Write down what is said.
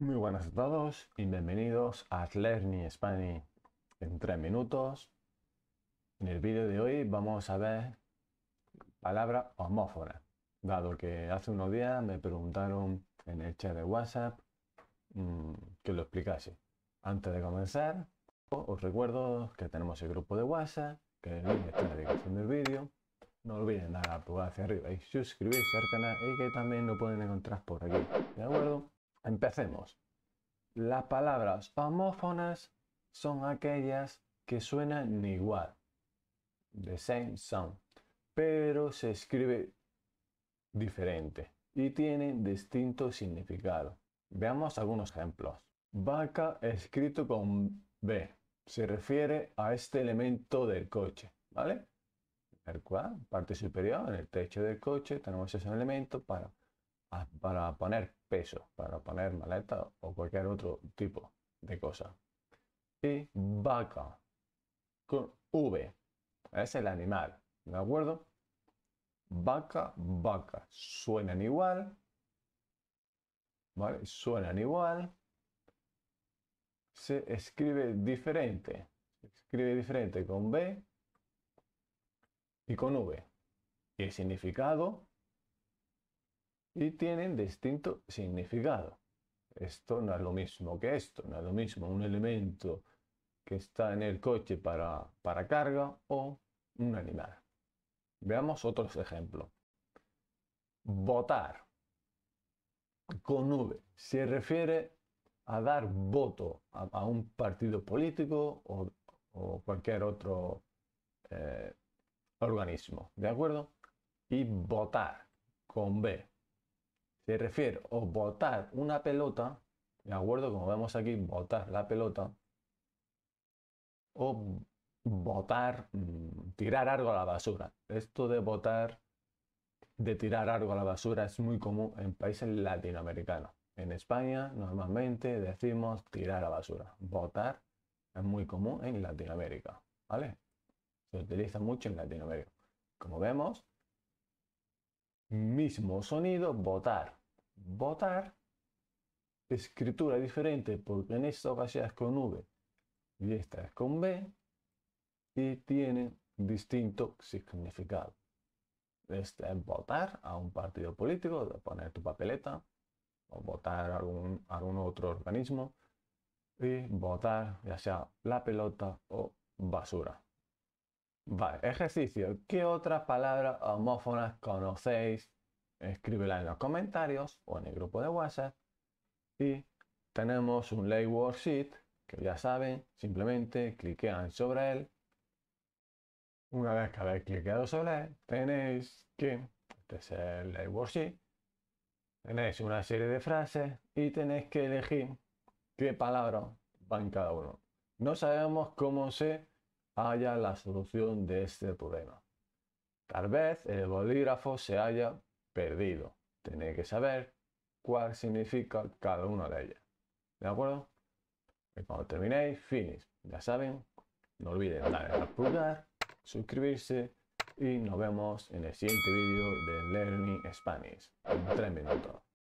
Muy buenas a todos y bienvenidos a Learning Spanish en 3 minutos. En el vídeo de hoy vamos a ver palabras homófonas, dado que hace unos días me preguntaron en el chat de WhatsApp mm, que lo explicase. Antes de comenzar, os recuerdo que tenemos el grupo de WhatsApp, que el en la descripción del vídeo. No olviden dar a pulgar hacia arriba y suscribirse al canal y que también lo pueden encontrar por aquí, ¿de acuerdo? Empecemos. Las palabras homófonas son aquellas que suenan igual, the same sound, pero se escribe diferente y tiene distinto significado. Veamos algunos ejemplos. Vaca escrito con B se refiere a este elemento del coche, ¿vale? El cual, parte superior, en el techo del coche, tenemos ese elemento para Ah, para poner peso, para poner maleta o cualquier otro tipo de cosa. Y vaca con V. Es el animal, ¿de acuerdo? Vaca, vaca. Suenan igual. ¿Vale? Suenan igual. Se escribe diferente. Se escribe diferente con B y con V. Y el significado y tienen distinto significado. Esto no es lo mismo que esto, no es lo mismo un elemento que está en el coche para, carga o un animal. Veamos otros ejemplos. Votar con V se refiere a dar voto a, un partido político o, cualquier otro eh, organismo. ¿De acuerdo? Y votar con B te refiero, a botar una pelota, ¿de acuerdo? Como vemos aquí, botar la pelota. O botar, mm, tirar algo a la basura. Esto de botar, de tirar algo a la basura es muy común en países latinoamericanos. En España normalmente decimos tirar a basura. Botar es muy común en Latinoamérica, ¿vale? Se utiliza mucho en Latinoamérica. Como vemos, mismo sonido, botar votar escritura diferente porque en esta ocasión es con V y esta es con B y tiene distinto significado. Este es votar a un partido político, de poner tu papeleta, o votar a algún, algún otro organismo, y votar ya sea la pelota o basura. Vale, ejercicio. ¿Qué otras palabras homófonas conocéis escríbela en los comentarios o en el grupo de WhatsApp. Y tenemos un ley sheet que ya saben, simplemente cliquean sobre él. Una vez que habéis cliqueado sobre él, tenéis que, este es el layword sheet tenéis una serie de frases y tenéis que elegir qué palabras van cada uno. No sabemos cómo se halla la solución de este problema. Tal vez el bolígrafo se haya perdido. Tenéis que saber cuál significa cada una de ellas. ¿De acuerdo? Y cuando terminéis, finis. Ya saben, no olviden darle al pulgar, suscribirse y nos vemos en el siguiente vídeo de Learning Spanish unos tres minutos.